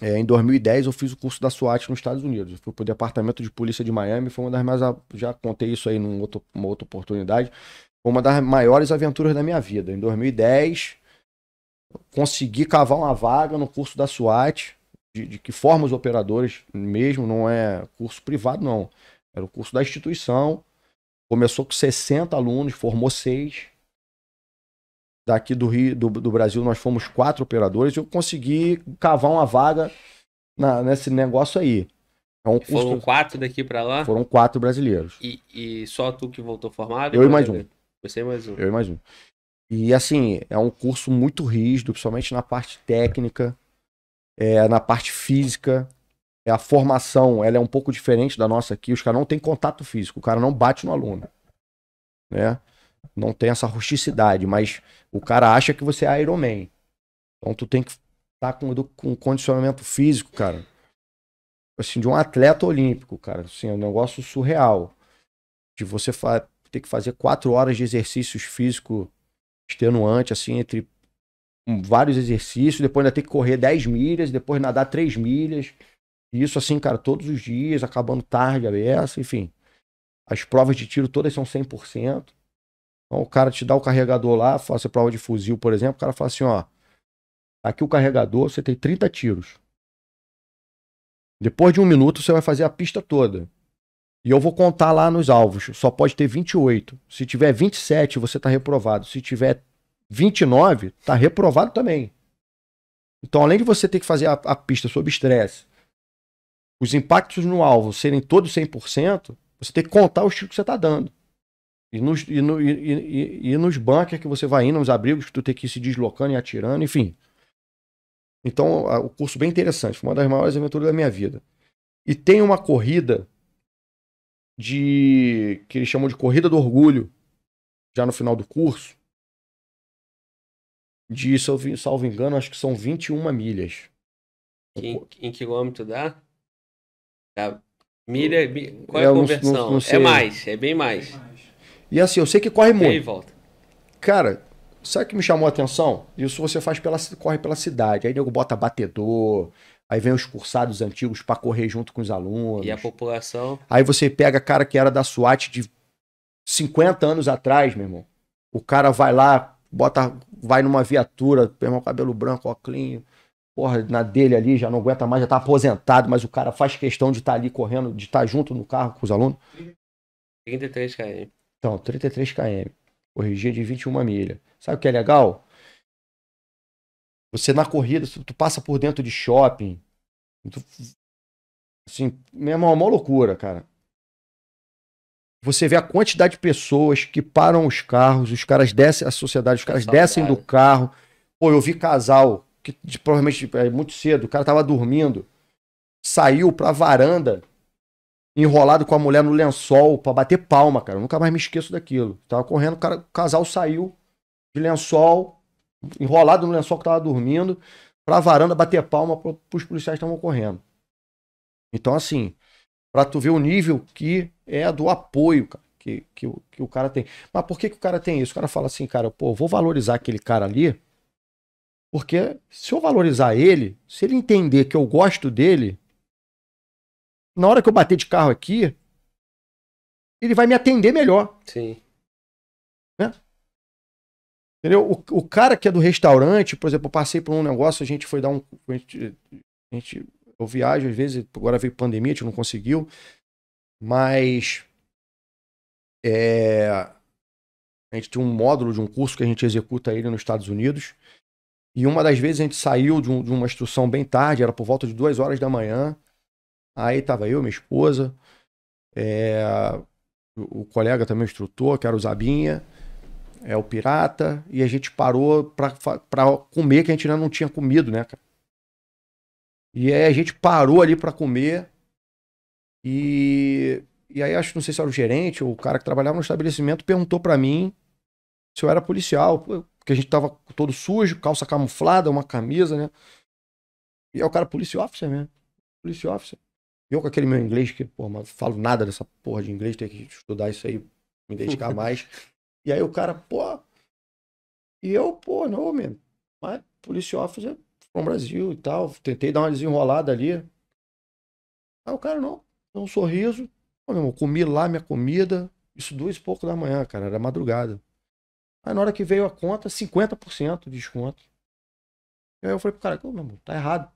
É, em 2010 eu fiz o curso da SWAT nos Estados Unidos. Eu fui pro Departamento de Polícia de Miami, foi uma das mais. Já contei isso aí numa outro, outra oportunidade. Foi uma das maiores aventuras da minha vida. Em 2010, consegui cavar uma vaga no curso da SWAT, de, de que forma os operadores mesmo, não é curso privado, não. Era o curso da instituição. Começou com 60 alunos, formou seis daqui do Rio, do, do Brasil, nós fomos quatro operadores, eu consegui cavar uma vaga na, nesse negócio aí. Então, foram os... quatro daqui para lá? Foram quatro brasileiros. E, e, só tu que voltou formado? Eu e mais um. Você e mais um. Eu e mais um. E assim, é um curso muito rígido, principalmente na parte técnica, é, na parte física. É, a formação ela é um pouco diferente da nossa aqui. Os caras não têm contato físico, o cara não bate no aluno. Né? não tem essa rusticidade, mas o cara acha que você é Iron Man. Então tu tem que estar tá com, com condicionamento físico, cara. Assim, de um atleta olímpico, cara. Assim, é um negócio surreal. De você ter que fazer quatro horas de exercícios físicos extenuante, assim, entre vários exercícios, depois ainda ter que correr 10 milhas, depois nadar 3 milhas. Isso, assim, cara, todos os dias, acabando tarde, a beça, enfim. As provas de tiro todas são 100%. Então o cara te dá o carregador lá, faça prova de fuzil, por exemplo, o cara fala assim, ó, tá aqui o carregador, você tem 30 tiros. Depois de um minuto você vai fazer a pista toda. E eu vou contar lá nos alvos, só pode ter 28. Se tiver 27, você tá reprovado. Se tiver 29, tá reprovado também. Então, além de você ter que fazer a, a pista sob estresse, os impactos no alvo serem todos 100%, você tem que contar os tiros que você está dando. E nos, e, no, e, e, e nos bunkers que você vai indo, nos abrigos que tu tem que ir se deslocando e atirando, enfim. Então, a, o curso bem interessante. Foi uma das maiores aventuras da minha vida. E tem uma corrida de. que eles chamam de Corrida do Orgulho, já no final do curso. De, se eu, salvo engano, acho que são 21 milhas. Em, em quilômetro dá? dá milha, qual é a conversão? Não, não, é mais, é bem mais. E assim, eu sei que corre muito. E aí volta. Cara, sabe o que me chamou a atenção? Isso você faz pela, corre pela cidade. Aí nego bota batedor, aí vem os cursados antigos para correr junto com os alunos. E a população. Aí você pega cara que era da SWAT de 50 anos atrás, meu irmão. O cara vai lá, bota, vai numa viatura, meu irmão, cabelo branco, óculos, porra, na dele ali, já não aguenta mais, já tá aposentado, mas o cara faz questão de estar tá ali correndo, de estar tá junto no carro com os alunos. 33 km. Então, 33 km. Corrigia de 21 milha. Sabe o que é legal? Você na corrida, tu passa por dentro de shopping. Tu, assim, mesmo é uma loucura, cara. Você vê a quantidade de pessoas que param os carros, os caras descem, a sociedade, os caras descem do carro. Pô, eu vi casal que de, provavelmente é muito cedo, o cara tava dormindo, saiu pra varanda enrolado com a mulher no lençol para bater palma, cara. Eu nunca mais me esqueço daquilo. Tava correndo, o, cara, o casal saiu de lençol, enrolado no lençol que tava dormindo, pra varanda bater palma pro, pros policiais que estavam correndo. Então, assim, pra tu ver o nível que é do apoio, cara, que, que, o, que o cara tem. Mas por que, que o cara tem isso? O cara fala assim, cara, pô, vou valorizar aquele cara ali, porque se eu valorizar ele, se ele entender que eu gosto dele, na hora que eu bater de carro aqui, ele vai me atender melhor. Sim. Né? Entendeu? O, o cara que é do restaurante, por exemplo, eu passei por um negócio, a gente foi dar um. A gente, a gente, eu viajo às vezes, agora veio pandemia, a gente não conseguiu. Mas. É, a gente tem um módulo de um curso que a gente executa ele nos Estados Unidos. E uma das vezes a gente saiu de, um, de uma instrução bem tarde, era por volta de duas horas da manhã. Aí tava eu, minha esposa, é, o, colega também, o instrutor, que era o Zabinha, é, o Pirata, e a gente parou pra, pra comer, que a gente ainda não tinha comido, né, cara? E aí a gente parou ali pra comer, e, e aí acho, não sei se era o gerente ou o cara que trabalhava no estabelecimento, perguntou pra mim se eu era policial, porque a gente tava todo sujo, calça camuflada, uma camisa, né? E é o cara, police officer mesmo. Police officer. Eu com aquele meu inglês, que, pô, mas falo nada dessa porra de inglês, tenho que estudar isso aí, me dedicar mais. e aí o cara, pô. E eu, pô, não, mesmo. Mas police officer from Brasil e tal. Tentei dar uma desenrolada ali. Aí o cara, não, deu um sorriso. Pô, meu irmão, comi lá minha comida. Isso duas e pouco da manhã, cara, era madrugada. Aí na hora que veio a conta, 50% de desconto. E aí eu falei pro cara, meu irmão, tá errado.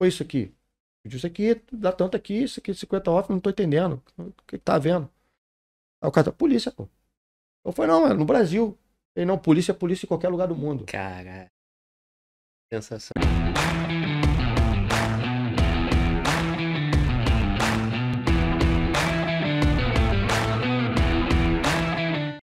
Foi isso aqui. Isso aqui dá tanto aqui, isso aqui 50 off, não tô entendendo. O que, tá vendo? Aí o cara tá, polícia, pô. Eu falei, não, mano, no Brasil. Ele não, polícia é polícia em qualquer lugar do mundo. Cara, sensação